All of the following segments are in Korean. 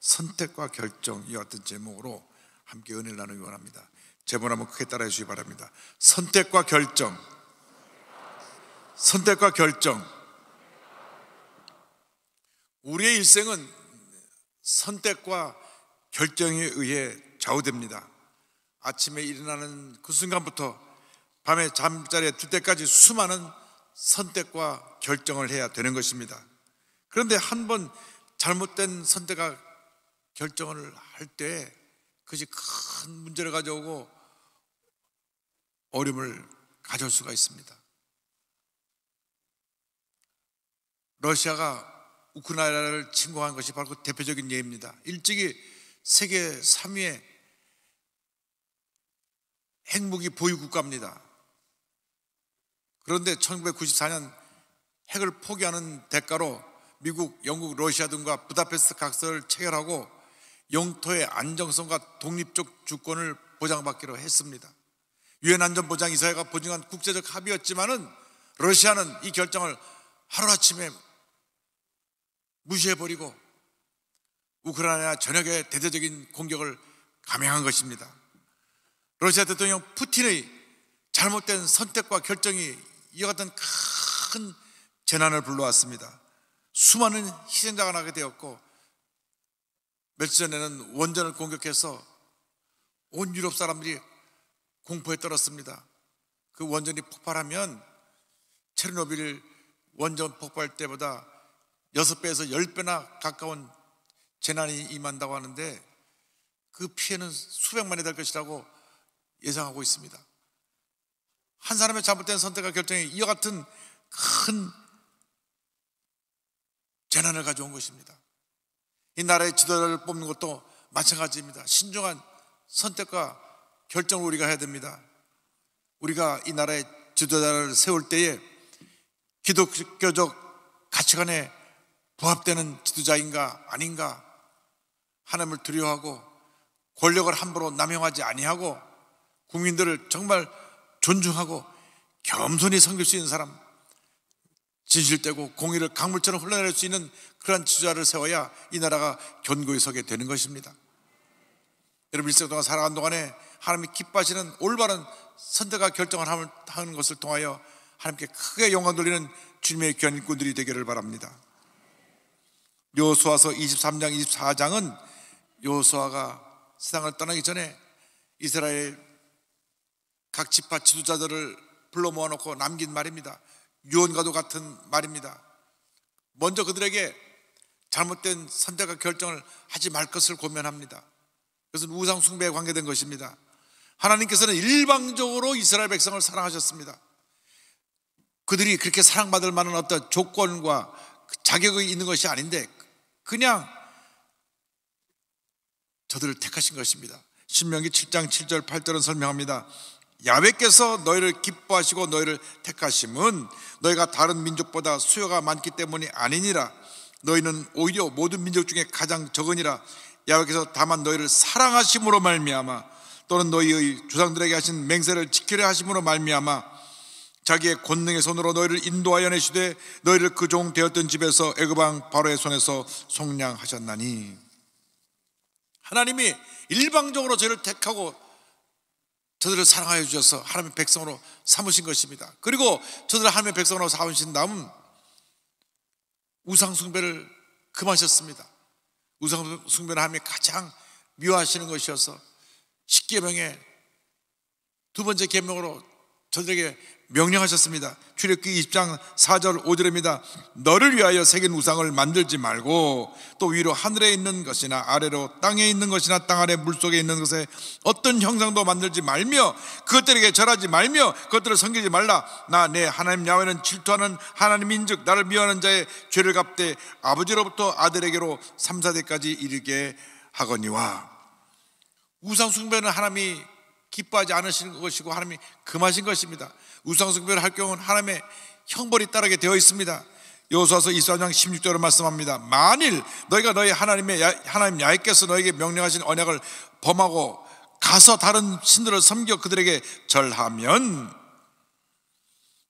선택과 결정 이 어떤 제목으로 함께 은혜를 나누기 원합니다. 제목 한번 크게 따라해 주시기 바랍니다. 선택과 결정. 선택과 결정. 우리의 일생은 선택과 결정에 의해 좌우됩니다. 아침에 일어나는 그 순간부터 밤에 잠자리에 들 때까지 수많은 선택과 결정을 해야 되는 것입니다. 그런데 한 번 잘못된 선택과 결정을 할 때 그것이 큰 문제를 가져오고 어려움을 가져올 수가 있습니다. 러시아가 우크라이나를 침공한 것이 바로 그 대표적인 예입니다. 일찍이 세계 3위의 핵무기 보유국가입니다. 그런데 1994년 핵을 포기하는 대가로 미국, 영국, 러시아 등과 부다페스트 각서를 체결하고 영토의 안정성과 독립적 주권을 보장받기로 했습니다. 유엔 안전보장 이사회가 보증한 국제적 합의였지만은 러시아는 이 결정을 하루아침에 무시해버리고 우크라이나 전역에 대대적인 공격을 감행한 것입니다. 러시아 대통령 푸틴의 잘못된 선택과 결정이 이와 같은 큰 재난을 불러왔습니다. 수많은 희생자가 나게 되었고 며칠 전에는 원전을 공격해서 온 유럽 사람들이 공포에 떨었습니다. 그 원전이 폭발하면 체르노빌 원전 폭발 때보다 6배에서 10배나 가까운 재난이 임한다고 하는데 그 피해는 수백만이 될 것이라고 예상하고 있습니다. 한 사람의 잘못된 선택과 결정이 이와 같은 큰 재난을 가져온 것입니다. 이 나라의 지도자를 뽑는 것도 마찬가지입니다. 신중한 선택과 결정을 우리가 해야 됩니다. 우리가 이 나라의 지도자를 세울 때에 기독교적 가치관에 부합되는 지도자인가 아닌가 하나님을 두려워하고 권력을 함부로 남용하지 아니하고 국민들을 정말 존중하고 겸손히 섬길 수 있는 사람 진실되고 공의를 강물처럼 흘러내릴수 있는 그러한 지도자를 세워야 이 나라가 견고히 서게 되는 것입니다. 여러분 일생 동안 살아간 동안에 하나님이 기뻐하시는 올바른 선택과 결정을 하는 것을 통하여 하나님께 크게 영광 돌리는 주님의 귀한 일꾼들이 되기를 바랍니다. 요수아서 23장 24장은 요수아가 세상을 떠나기 전에 이스라엘 각 지파 지도자들을 불러 모아놓고 남긴 말입니다. 유언과도 같은 말입니다. 먼저 그들에게 잘못된 선택과 결정을 하지 말 것을 고면합니다. 그것은 우상 숭배에 관계된 것입니다. 하나님께서는 일방적으로 이스라엘 백성을 사랑하셨습니다. 그들이 그렇게 사랑받을 만한 어떤 조건과 자격이 있는 것이 아닌데 그냥 저들을 택하신 것입니다. 신명기 7장 7절 8절은 설명합니다. 야외께서 너희를 기뻐하시고 너희를 택하심은 너희가 다른 민족보다 수요가 많기 때문이 아니니라 너희는 오히려 모든 민족 중에 가장 적으니라 야외께서 다만 너희를 사랑하심으로 말미암아 또는 너희의 조상들에게 하신 맹세를 지키려 하심으로 말미암아 자기의 권능의 손으로 너희를 인도하여 내시되 너희를 그 종 되었던 집에서 애굽왕 바로의 손에서 속량하셨나니 하나님이 일방적으로 저를 택하고 저들을 사랑하여 주셔서 하나님의 백성으로 삼으신 것입니다. 그리고 저들을 하나님의 백성으로 삼으신 다음 우상숭배를 금하셨습니다. 우상숭배는 하나님이 가장 미워하시는 것이어서 십계명의 두 번째 계명으로 저들에게 명령하셨습니다. 출애굽기 20장 4절 5절입니다. 너를 위하여 새긴 우상을 만들지 말고 또 위로 하늘에 있는 것이나 아래로 땅에 있는 것이나 땅 아래 물속에 있는 것에 어떤 형상도 만들지 말며 그것들에게 절하지 말며 그것들을 섬기지 말라 나 내 하나님 야훼는 질투하는 하나님인즉 나를 미워하는 자의 죄를 갚되 아버지로부터 아들에게로 3, 4대까지 이르게 하거니와 우상 숭배는 하나님이 기뻐하지 않으시는 것이고 하나님이 금하신 것입니다. 우상숭배를 할 경우는 하나님의 형벌이 따르게 되어 있습니다. 여호서 24장 16절을 말씀합니다. 만일 너희가 너희 하나님의 야, 하나님 야훼께서 너에게 명령하신 언약을 범하고 가서 다른 신들을 섬겨 그들에게 절하면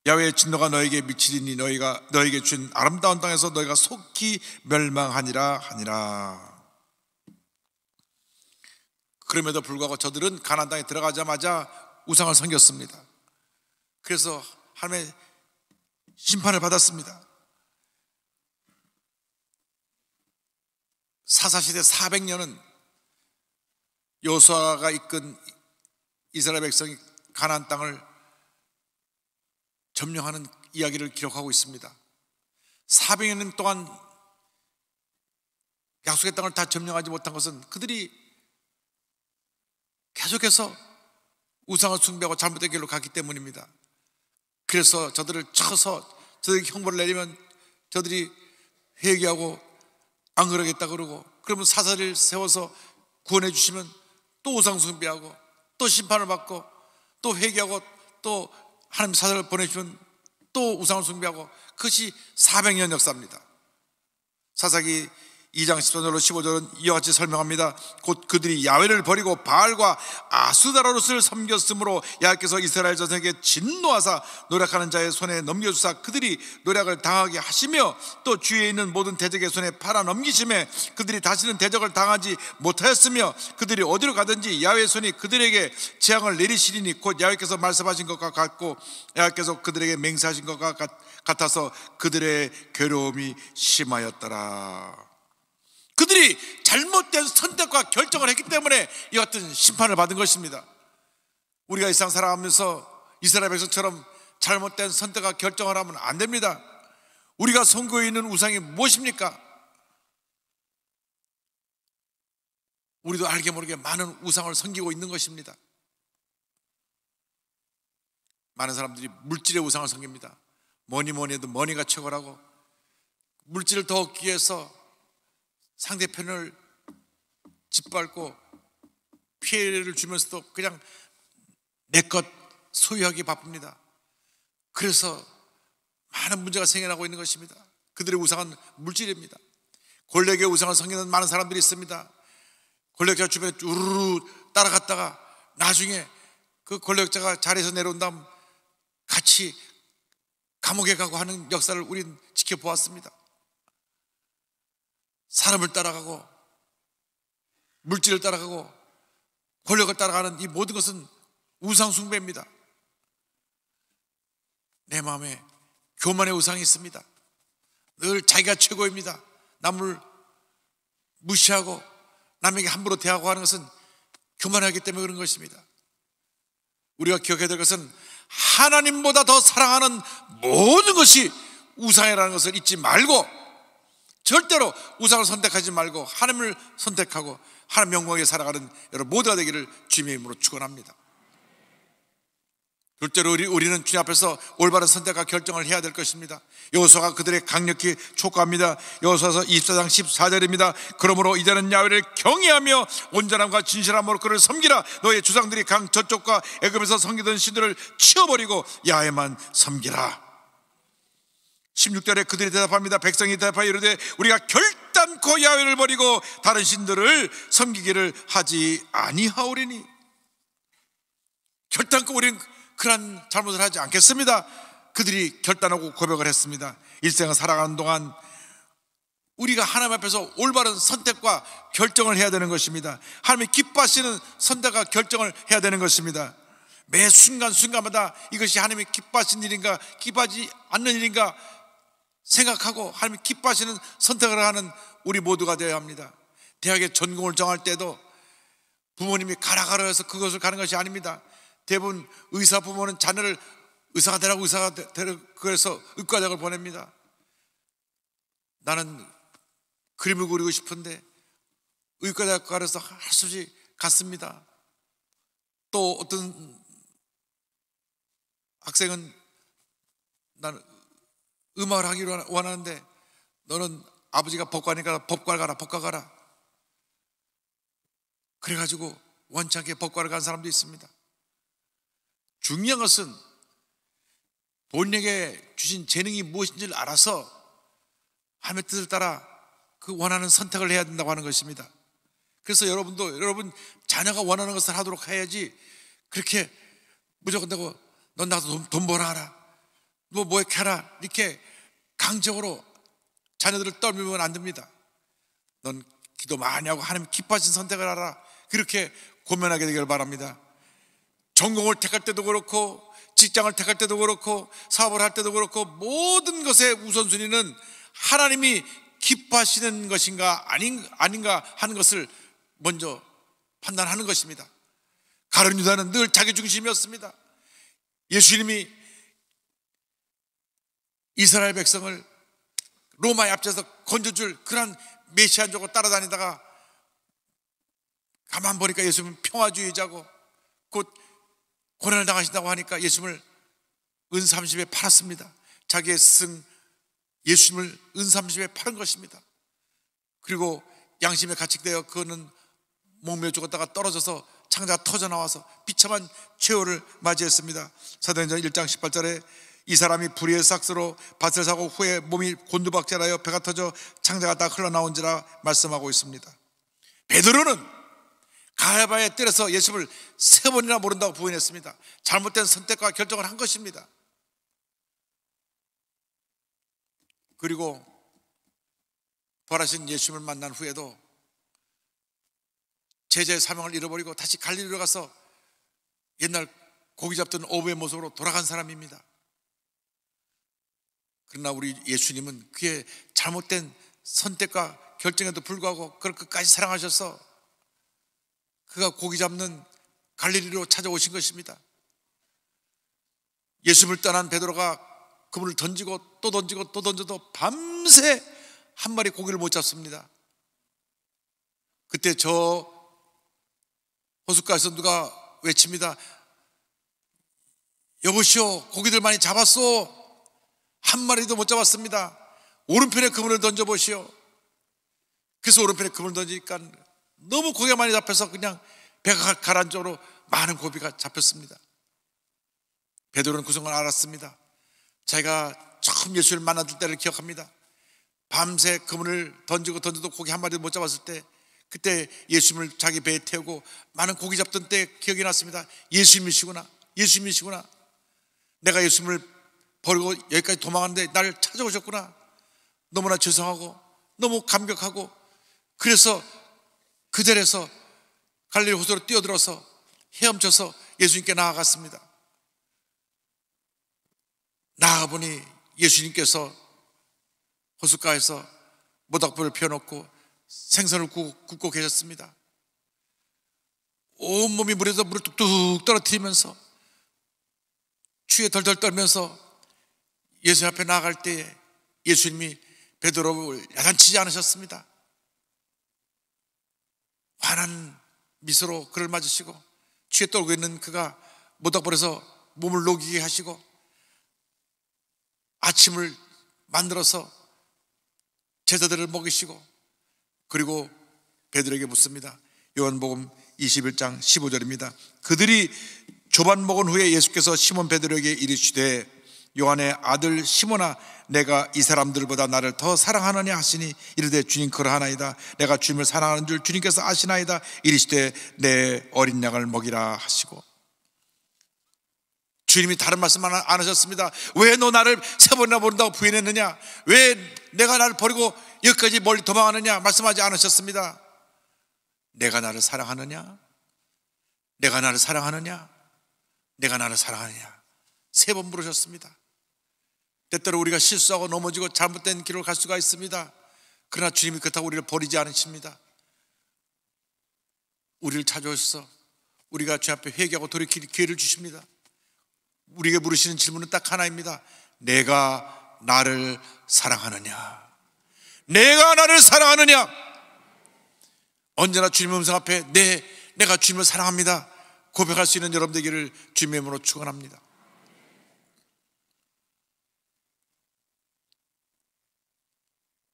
야외의 진노가 너에게 미치리니 너희가 너에게 준 아름다운 땅에서 너희가 속히 멸망하니라 하니라. 그럼에도 불구하고 저들은 가나안 땅에 들어가자마자 우상을 섬겼습니다. 그래서 하나님의 심판을 받았습니다. 사사시대 400년은 요수아가 이끈 이스라엘 백성이 가나안 땅을 점령하는 이야기를 기록하고 있습니다. 400년 동안 약속의 땅을 다 점령하지 못한 것은 그들이 계속해서 우상을 숭배하고 잘못된 길로 갔기 때문입니다. 그래서 저들을 쳐서 저들에게 형벌을 내리면 저들이 회개하고 안 그러겠다 그러고 그러면 사사를 세워서 구원해 주시면 또 우상 숭배하고 또 심판을 받고 또 회개하고 또 하나님 사사를 보내주면 또 우상을 숭배하고 그것이 400년 역사입니다. 사사기 2장 13절로 15절은 이와 같이 설명합니다. 곧 그들이 야외를 버리고 바알과 아수다로스를 섬겼으므로 야께서 이스라엘 전에게 진노하사 노력하는 자의 손에 넘겨주사 그들이 노력을 당하게 하시며 또 주위에 있는 모든 대적의 손에 팔아 넘기심에 그들이 다시는 대적을 당하지 못하였으며 그들이 어디로 가든지 야외의 손이 그들에게 재앙을 내리시리니 곧 야외께서 말씀하신 것과 같고 야외께서 그들에게 맹세하신 것과 같아서 그들의 괴로움이 심하였더라. 그들이 잘못된 선택과 결정을 했기 때문에 이 같은 심판을 받은 것입니다. 우리가 이상 살아가면서 이스라엘 백성처럼 잘못된 선택과 결정을 하면 안 됩니다. 우리가 선거에 있는 우상이 무엇입니까? 우리도 알게 모르게 많은 우상을 섬기고 있는 것입니다. 많은 사람들이 물질의 우상을 섬깁니다. 뭐니 뭐니 해도 머니가 최고라고 물질을 더 얻기 위해서 상대편을 짓밟고 피해를 주면서도 그냥 내 것 소유하기 바쁩니다. 그래서 많은 문제가 생겨나고 있는 것입니다. 그들의 우상은 물질입니다. 권력의 우상을 섬기는 많은 사람들이 있습니다. 권력자 주변에 우르르 따라갔다가 나중에 그 권력자가 자리에서 내려온 다음 같이 감옥에 가고 하는 역사를 우린 지켜보았습니다. 사람을 따라가고 물질을 따라가고 권력을 따라가는 이 모든 것은 우상숭배입니다. 내 마음에 교만의 우상이 있습니다. 늘 자기가 최고입니다. 남을 무시하고 남에게 함부로 대하고 하는 것은 교만하기 때문에 그런 것입니다. 우리가 기억해야 될 것은 하나님보다 더 사랑하는 모든 것이 우상이라는 것을 잊지 말고 절대로 우상을 선택하지 말고 하나님을 선택하고 하나님 영광에 살아가는 여러분 모두가 되기를 주님의 이름으로 축원합니다. 둘째로 우리, 우리는 주님 앞에서 올바른 선택과 결정을 해야 될 것입니다. 여호수아가 그들의 강력히 촉구합니다. 여호수아서 24장 14절입니다. 그러므로 이제는 야훼를 경외하며 온전함과 진실함으로 그를 섬기라. 너의 주상들이 강 저쪽과 애굽에서 섬기던 신들을 치워버리고 야훼만 섬기라. 16절에 그들이 대답합니다. 백성이 대답하여 이르되 우리가 결단코 야외를 버리고 다른 신들을 섬기기를 하지 아니하오리니 결단코 우리는 그런 잘못을 하지 않겠습니다. 그들이 결단하고 고백을 했습니다. 일생을 살아가는 동안 우리가 하나님 앞에서 올바른 선택과 결정을 해야 되는 것입니다. 하나님이 기뻐하시는 선택과 결정을 해야 되는 것입니다. 매 순간순간마다 이것이 하나님이 기뻐하신 일인가, 기뻐하지 않는 일인가 생각하고 하나님 기뻐하시는 선택을 하는 우리 모두가 되어야 합니다. 대학의 전공을 정할 때도 부모님이 가라 가라 해서 그것을 가는 것이 아닙니다. 대부분 의사 부모는 자녀를 의사가 되라고 의사가 되라고 그서 의과대학을 보냅니다. 나는 그림을 그리고 싶은데 의과대학 가서 할 수 없이 갔습니다. 또 어떤 학생은 나는 음악을 하기로 원하는데 너는 아버지가 법관이니까 법관 가라, 법관 가라. 그래가지고 원창게 법관을 간 사람도 있습니다. 중요한 것은 본인에게 주신 재능이 무엇인지를 알아서 하나님의 뜻을 따라 그 원하는 선택을 해야 된다고 하는 것입니다. 그래서 여러분도 여러분 자녀가 원하는 것을 하도록 해야지 그렇게 무조건 되고 넌 나도 돈, 돈 벌어라 너 뭐해 캐라 이렇게 강적으로 자녀들을 떨면 안 됩니다. 넌 기도 많이 하고 하나님 기뻐하신 선택을 하라. 그렇게 고면하게 되길 바랍니다. 전공을 택할 때도 그렇고 직장을 택할 때도 그렇고 사업을 할 때도 그렇고 모든 것의 우선순위는 하나님이 기뻐하시는 것인가 아닌, 아닌가 하는 것을 먼저 판단하는 것입니다. 가룟 유다는 늘 자기 중심이었습니다. 예수님이 이스라엘 백성을 로마에 앞서서 건져줄 그런 메시아적으로 따라다니다가 가만 보니까 예수님은 평화주의자고 곧 고난을 당하신다고 하니까 예수님을 은삼십에 팔았습니다. 자기의 승 예수님을 은삼십에 팔은 것입니다. 그리고 양심에 가책되어 그는 목매어 죽었다가 떨어져서 창자 터져나와서 비참한 최후를 맞이했습니다. 사도행전 1장 18절에 이 사람이 불의의 삭스로 밭을 사고 후에 몸이 곤두박질하여 배가 터져 창자가 다 흘러나온지라 말씀하고 있습니다. 베드로는 가야바에 때려서 예수를 세 번이나 모른다고 부인했습니다. 잘못된 선택과 결정을 한 것입니다. 그리고 부하신 예수님을 만난 후에도 제자의 사명을 잃어버리고 다시 갈릴리로 가서 옛날 고기 잡던 오브의 모습으로 돌아간 사람입니다. 그러나 우리 예수님은 그의 잘못된 선택과 결정에도 불구하고 그걸 끝까지 사랑하셔서 그가 고기 잡는 갈릴리로 찾아오신 것입니다. 예수를 떠난 베드로가 그분을 던지고 또 던지고 또 던져도 밤새 한 마리 고기를 못 잡습니다. 그때 저 호숫가에서 누가 외칩니다. 여보시오, 고기들 많이 잡았소. 한 마리도 못 잡았습니다. 오른편에 그물을 던져보시오. 그래서 오른편에 그물을 던지니까 너무 고기가 많이 잡혀서 그냥 배가 가란쪽으로 많은 고비가 잡혔습니다. 베드로는 그 순간 알았습니다. 자기가 처음 예수를 만났을 때를 기억합니다. 밤새 그물을 던지고 던져도 고기 한 마리도 못 잡았을 때 그때 예수님을 자기 배에 태우고 많은 고기 잡던 때 기억이 났습니다. 예수님이시구나. 예수님이시구나. 내가 예수님을 버리고 여기까지 도망갔는데 나를 찾아오셨구나. 너무나 죄송하고 너무 감격하고 그래서 그 자리에서 갈릴 호수로 뛰어들어서 헤엄쳐서 예수님께 나아갔습니다. 나아보니 예수님께서 호숫가에서 모닥불을 피워놓고 생선을 굽고, 굽고 계셨습니다. 온몸이 물에서 물을 뚝뚝 떨어뜨리면서 추위에 덜덜 떨면서 예수 앞에 나갈 때 예수님이 베드로를 야단치지 않으셨습니다. 환한 미소로 그를 맞으시고 취에 떨고 있는 그가 모닥불에서 몸을 녹이게 하시고 아침을 만들어서 제자들을 먹이시고 그리고 베드로에게 묻습니다. 요한복음 21장 15절입니다. 그들이 조반 먹은 후에 예수께서 시몬 베드로에게 이르시되 요한의 아들 시모나 내가 이 사람들보다 나를 더 사랑하느냐 하시니 이르되 주님 그러하나이다 내가 주님을 사랑하는 줄 주님께서 아시나이다 이르시되 내 어린 양을 먹이라 하시고 주님이 다른 말씀 안 하셨습니다 왜 너 나를 세 번이나 모른다고 부인했느냐 왜 내가 나를 버리고 여기까지 멀리 도망하느냐 말씀하지 않으셨습니다 내가 나를 사랑하느냐 내가 나를 사랑하느냐 내가 나를 사랑하느냐 세번물으셨습니다 때때로 우리가 실수하고 넘어지고 잘못된 길을 갈 수가 있습니다. 그러나 주님이 그렇다고 우리를 버리지 않으십니다. 우리를 찾아오셔서 우리가 주 앞에 회개하고 돌이킬 기회를 주십니다. 우리에게 물으시는 질문은 딱 하나입니다. 내가 나를 사랑하느냐? 내가 나를 사랑하느냐? 언제나 주님 음성 앞에 네, 내가 주님을 사랑합니다. 고백할 수 있는 여러분 되기를 주님의 이름으로 축원합니다.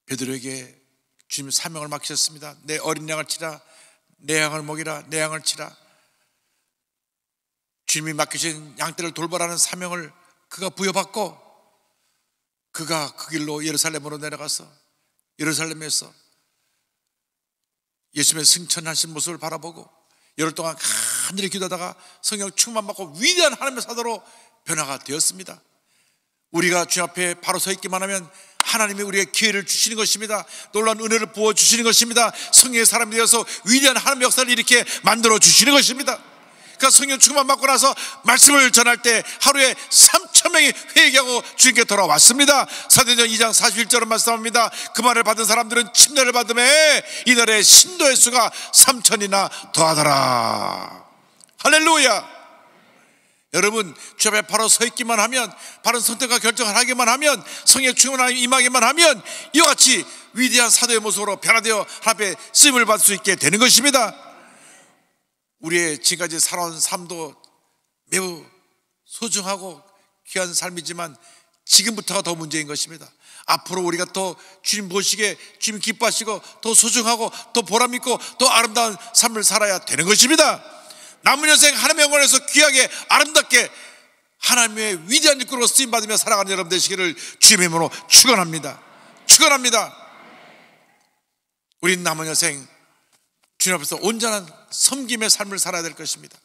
베드로에게 주님 사명을 맡기셨습니다. 내 어린 양을 치라, 내 양을 먹이라, 내 양을 치라. 주님이 맡기신 양떼를 돌보라는 사명을 그가 부여받고 그가 그 길로 예루살렘으로 내려가서 예루살렘에서 예수님의 승천하신 모습을 바라보고 열흘 동안 간절히 기도하다가 성령 충만받고 위대한 하나님의 사도로 변화가 되었습니다. 우리가 주 앞에 바로 서 있기만 하면 하나님이 우리의 기회를 주시는 것입니다. 놀란 은혜를 부어 주시는 것입니다. 성령의 사람이 되어서 위대한 하나님 역사를 이렇게 만들어 주시는 것입니다. 그러니까 성령 충만 받고 나서 말씀을 전할 때 하루에 3천 명이 회개하고 주님께 돌아왔습니다. 사도전 2장 4 1절을 말씀합니다. 그 말을 받은 사람들은 침례를 받음에 이날의 신도의 수가 3천이나 더하더라. 할렐루야. 여러분 주 앞에 바로 서 있기만 하면 바른 선택과 결정을 하기만 하면 성의 충만함 임하기만 하면 이와 같이 위대한 사도의 모습으로 변화되어 앞에 쓰임을 받을 수 있게 되는 것입니다 우리의 지금까지 살아온 삶도 매우 소중하고 귀한 삶이지만 지금부터가 더 문제인 것입니다 앞으로 우리가 더 주님 보시기 주님 기뻐하시고 더 소중하고 더 보람있고 더 아름다운 삶을 살아야 되는 것입니다 남은 여생 하나님의 영광에서 귀하게 아름답게 하나님의 위대한 일꾼으로 쓰임 받으며 살아가는 여러분 되시기를 주님의 이름으로 축원합니다. 축원합니다. 우린 남은 여생 주님 앞에서 온전한 섬김의 삶을 살아야 될 것입니다.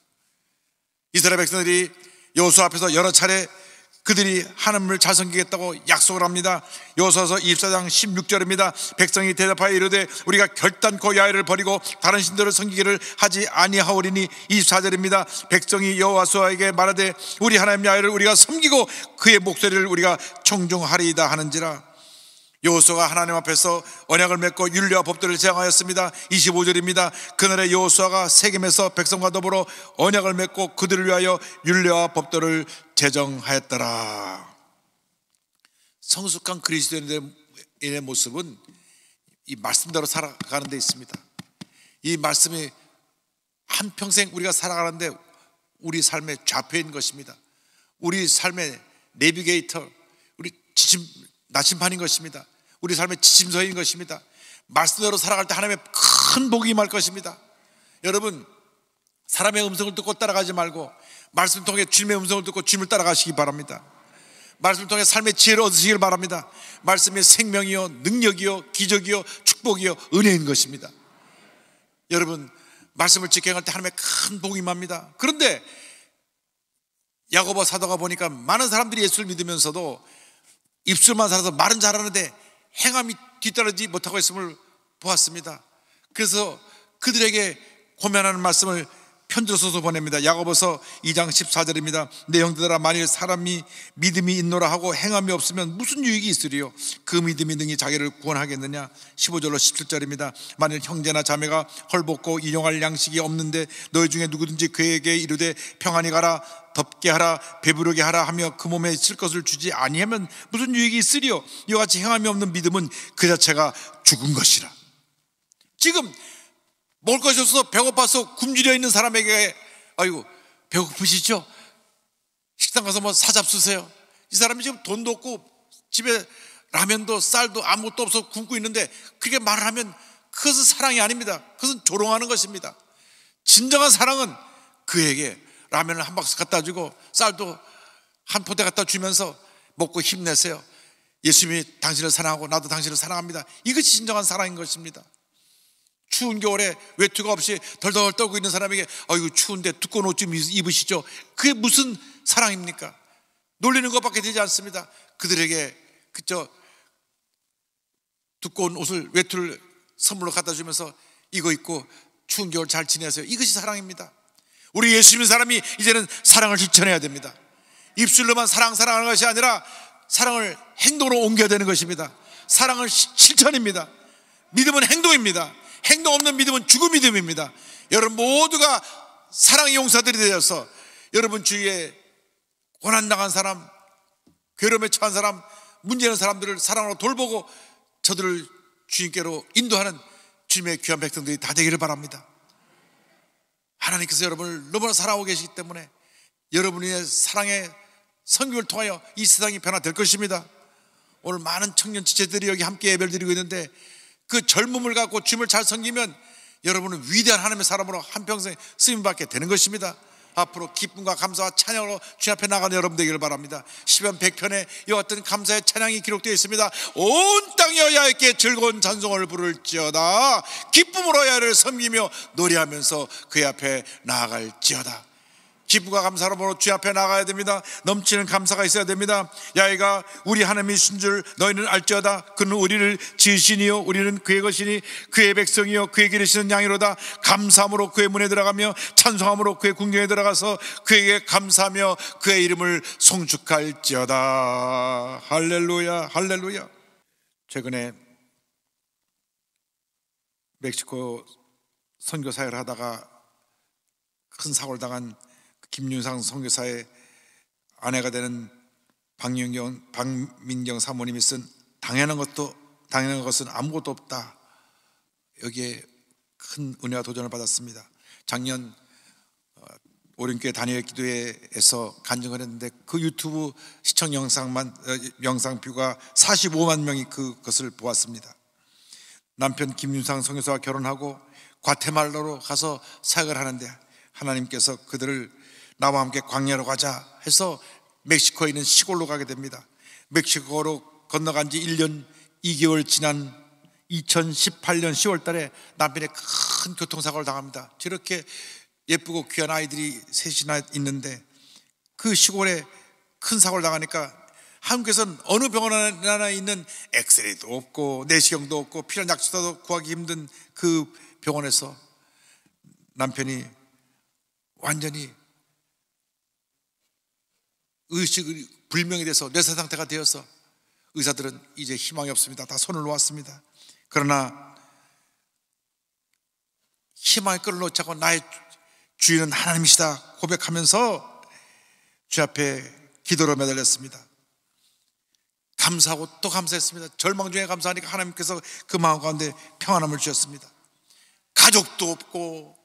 이스라엘 백성들이 여수 앞에서 여러 차례 그들이 하나님을 자성기겠다고 약속을 합니다. 여호서 24장 16절입니다. 백성이 대답하여 이르되 우리가 결단코 야훼를 버리고 다른 신들을 섬기기를 하지 아니하오리니 24절입니다. 백성이 여호와수아에게 말하되 우리 하나님 야훼를 우리가 섬기고 그의 목소리를 우리가 청중하리이다 하는지라 여호수아가 하나님 앞에서 언약을 맺고 윤리와 법들을 제정하였습니다. 25절입니다. 그날에 여호수아가 세겜에서 백성과 더불어 언약을 맺고 그들을 위하여 윤리와 법들을 제정하였더라. 성숙한 그리스도인의 모습은 이 말씀대로 살아가는 데 있습니다. 이 말씀이 한 평생 우리가 살아가는데 우리 삶의 좌표인 것입니다. 우리 삶의 내비게이터, 우리 지침 나침반인 것입니다. 우리 삶의 지침서인 것입니다. 말씀대로 살아갈 때 하나님의 큰 복이 임할 것입니다. 여러분 사람의 음성을 듣고 따라가지 말고 말씀 통해 주님의 음성을 듣고 주님을 따라가시기 바랍니다. 말씀 통해 삶의 지혜를 얻으시길 바랍니다. 말씀이 생명이요 능력이요 기적이요 축복이요 은혜인 것입니다. 여러분 말씀을 지켜갈 때 하나님의 큰 복이 임합니다. 그런데 야고보 사도가 보니까 많은 사람들이 예수를 믿으면서도 입술만 살아서 말은 잘하는데 행함이 뒤따르지 못하고 있음을 보았습니다. 그래서 그들에게 고면하는 말씀을 편지를 써서 보냅니다. 야고보서 2장 14절입니다. 내 형제들아 만일 사람이 믿음이 있노라 하고 행함이 없으면 무슨 유익이 있으리요? 그 믿음이 능히 자기를 구원하겠느냐? 15절로 17절입니다. 만일 형제나 자매가 헐벗고 인용할 양식이 없는데 너희 중에 누구든지 그에게 이르되 평안히 가라 덥게 하라 배부르게 하라 하며 그 몸에 칠 것을 주지 아니하면 무슨 유익이 있으리요? 이와 같이 행함이 없는 믿음은 그 자체가 죽은 것이라. 지금 먹을 것이 없어서 배고파서 굶주려 있는 사람에게 아이고 배고프시죠? 식당 가서 뭐 사잡수세요. 이 사람이 지금 돈도 없고 집에 라면도 쌀도 아무것도 없어 굶고 있는데 그렇게 말을 하면 그것은 사랑이 아닙니다. 그것은 조롱하는 것입니다. 진정한 사랑은 그에게 라면을 한 박스 갖다 주고 쌀도 한 포대 갖다 주면서 먹고 힘내세요. 예수님이 당신을 사랑하고 나도 당신을 사랑합니다. 이것이 진정한 사랑인 것입니다. 추운 겨울에 외투가 없이 덜덜 떨고 있는 사람에게 아이고 추운데 두꺼운 옷 좀 입으시죠. 그게 무슨 사랑입니까? 놀리는 것밖에 되지 않습니다. 그들에게 그저 두꺼운 옷을 외투를 선물로 갖다 주면서 이거 입고 추운 겨울 잘 지내세요. 이것이 사랑입니다. 우리 예수님 사람이 이제는 사랑을 실천해야 됩니다. 입술로만 사랑 사랑하는 것이 아니라 사랑을 행동으로 옮겨야 되는 것입니다. 사랑을 실천입니다. 믿음은 행동입니다. 행동 없는 믿음은 죽음 믿음입니다. 여러분 모두가 사랑의 용사들이 되어서 여러분 주위에 고난당한 사람, 괴로움에 처한 사람, 문제있는 사람들을 사랑으로 돌보고 저들을 주님께로 인도하는 주님의 귀한 백성들이 다 되기를 바랍니다. 하나님께서 여러분을 너무나 사랑하고 계시기 때문에 여러분의 사랑의 성교를 통하여 이 세상이 변화될 것입니다. 오늘 많은 청년 지체들이 여기 함께 예배 드리고 있는데 그 젊음을 갖고 주님을 잘 섬기면 여러분은 위대한 하나님의 사람으로 한평생 쓰임받게 되는 것입니다. 앞으로 기쁨과 감사와 찬양으로 주님 앞에 나가는 여러분 되기를 바랍니다. 10편 100편에 이와 같은 감사의 찬양이 기록되어 있습니다. 온 땅이 여야에게 즐거운 찬송을 부를지어다. 기쁨으로 야를 섬기며 노래하면서 그의 앞에 나아갈지어다. 기부가 감사로으로 주 앞에 나가야 됩니다. 넘치는 감사가 있어야 됩니다. 야이가 우리 하나님이신 줄 너희는 알지어다. 그는 우리를 지으시니요 우리는 그의 것이니 그의 백성이요 그의 기르시는 양이로다. 감사함으로 그의 문에 들어가며 찬송함으로 그의 궁정에 들어가서 그에게 감사하며 그의 이름을 송축할지어다. 할렐루야 할렐루야. 최근에 멕시코 선교 사회를 하다가 큰 사고를 당한 김윤상 선교사의 아내가 되는 박윤경, 박민경 사모님이 쓴 당연한 것도 당연한 것은 아무것도 없다. 여기에 큰 은혜와 도전을 받았습니다. 작년 어, 오륜교회 다니엘 기도회에서 간증을 했는데 그 유튜브 시청 영상만 어, 영상 뷰가 45만 명이 그것을 보았습니다. 남편 김윤상 성교사와 결혼하고 과테말라로 가서 사역을 하는데 하나님께서 그들을 나와 함께 광야로 가자 해서 멕시코에 있는 시골로 가게 됩니다. 멕시코로 건너간 지 1년 2개월 지난 2018년 10월 달에 남편의 큰 교통사고를 당합니다. 저렇게 예쁘고 귀한 아이들이 셋이나 있는데 그 시골에 큰 사고를 당하니까 한국에서는 어느 병원 에나 있는 엑스레이도 없고 내시경도 없고 필요한 약수도 구하기 힘든 그 병원에서 남편이 완전히 의식이 불명이 돼서 뇌사 상태가 되어서 의사들은 이제 희망이 없습니다. 다 손을 놓았습니다. 그러나 희망을 끌어놓지 않고 나의 주인은 하나님이시다 고백하면서 주 앞에 기도로 매달렸습니다. 감사하고 또 감사했습니다. 절망 중에 감사하니까 하나님께서 그 마음 가운데 평안함을 주셨습니다. 가족도 없고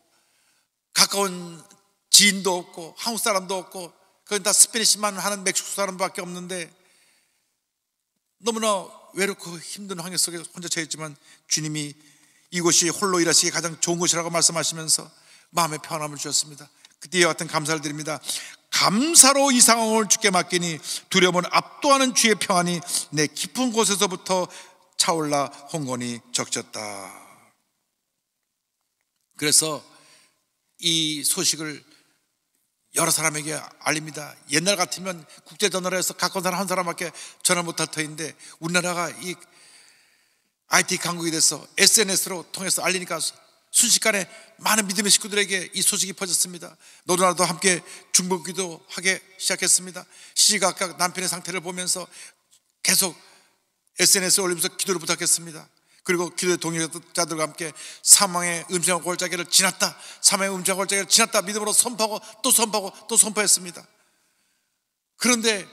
가까운 지인도 없고 한국 사람도 없고 그건 다 스페니시만 하는 멕시코 사람밖에 없는데 너무나 외롭고 힘든 환경 속에 혼자 처했지만 주님이 이곳이 홀로 일하시기 가장 좋은 곳이라고 말씀하시면서 마음의 편함을 주셨습니다. 그때에 같은 감사를 드립니다. 감사로 이 상황을 주께 맡기니 두려움은 압도하는 주의 평안이 내 깊은 곳에서부터 차올라 홍건이 적졌다. 그래서 이 소식을 여러 사람에게 알립니다. 옛날 같으면 국제 전화를 해서 가까운 사람 한 사람밖에 전화 못할 터인데 우리나라가 이 IT 강국이 돼서 SNS로 통해서 알리니까 순식간에 많은 믿음의 식구들에게 이 소식이 퍼졌습니다. 너도 나도 함께 중복기도 하게 시작했습니다. 시시각각 남편의 상태를 보면서 계속 SNS에 올리면서 기도를 부탁했습니다. 그리고 기도의 동역자들과 함께 사망의 음성 골짜기를 지났다. 사망의 음성 골짜기를 지났다. 믿음으로 선포하고 또 선포하고 또 선포했습니다. 그런데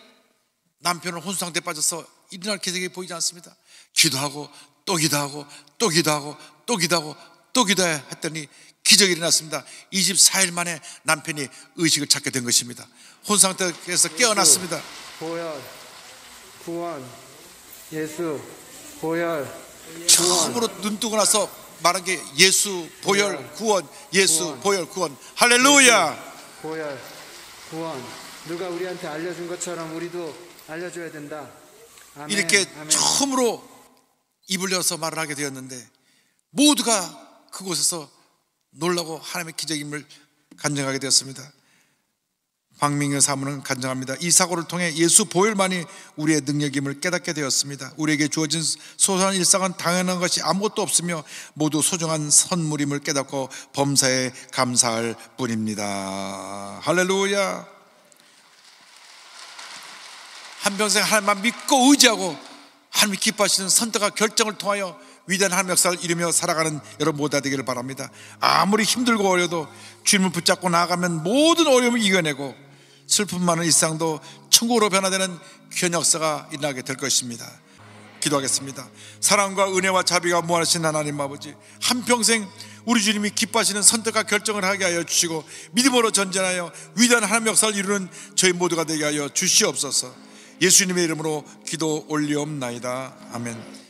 남편은 혼수상태 빠져서 일어날 기색이 보이지 않습니다. 기도하고 또 기도하고 또 기도하고 또 기도하고 또 기도했더니 기적이 일어났습니다. 24일 만에 남편이 의식을 찾게 된 것입니다. 혼상태에서 깨어났습니다. 보혈, 구원, 예수, 보혈, 처음으로 눈 뜨고 나서 말한 게 예수 보혈 네. 구원 예수 보혈 구원 할렐루야 보혈 구원 누가 우리한테 알려준 것처럼 우리도 알려줘야 된다 아멘. 이렇게 아멘. 처음으로 입을 열어서 말을 하게 되었는데 모두가 그곳에서 놀라고 하나님의 기적임을 간증하게 되었습니다 박민규 사무는 간증합니다. 이 사고를 통해 예수 보혈만이 우리의 능력임을 깨닫게 되었습니다. 우리에게 주어진 소소한 일상은 당연한 것이 아무것도 없으며 모두 소중한 선물임을 깨닫고 범사에 감사할 뿐입니다. 할렐루야. 한평생 하나님만 믿고 의지하고 하나님 기뻐하시는 선택과 결정을 통하여 위대한 하나님 역사를 이루며 살아가는 여러분 모두 되기를 바랍니다. 아무리 힘들고 어려도 주님을 붙잡고 나아가면 모든 어려움을 이겨내고 슬픔 많은 일상도 천국으로 변화되는 귀한 역사가 일어나게 될 것입니다. 기도하겠습니다. 사랑과 은혜와 자비가 무한하신 하나님 아버지, 한평생 우리 주님이 기뻐하시는 선택과 결정을 하게 하여 주시고, 믿음으로 전전하여 위대한 하나님 역사를 이루는 저희 모두가 되게 하여 주시옵소서. 예수님의 이름으로 기도 올리옵나이다. 아멘.